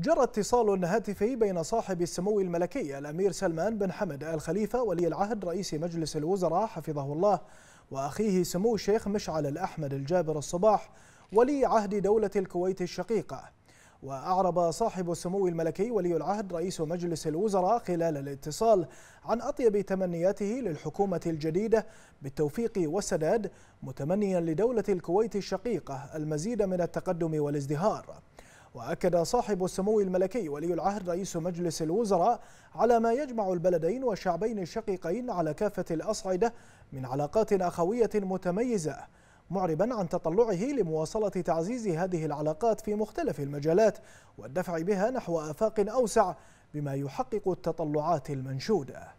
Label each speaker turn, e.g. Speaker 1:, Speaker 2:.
Speaker 1: جرى اتصال هاتفي بين صاحب السمو الملكي الأمير سلمان بن حمد آل خليفة ولي العهد رئيس مجلس الوزراء حفظه الله وأخيه سمو الشيخ مشعل الأحمد الجابر الصباح ولي عهد دولة الكويت الشقيقة وأعرب صاحب السمو الملكي ولي العهد رئيس مجلس الوزراء خلال الاتصال عن أطيب تمنياته للحكومة الجديدة بالتوفيق والسداد متمنيا لدولة الكويت الشقيقة المزيد من التقدم والازدهار وأكد صاحب السمو الملكي ولي العهد رئيس مجلس الوزراء على ما يجمع البلدين والشعبين الشقيقين على كافة الأصعدة من علاقات أخوية متميزة معربا عن تطلعه لمواصلة تعزيز هذه العلاقات في مختلف المجالات والدفع بها نحو آفاق أوسع بما يحقق التطلعات المنشوده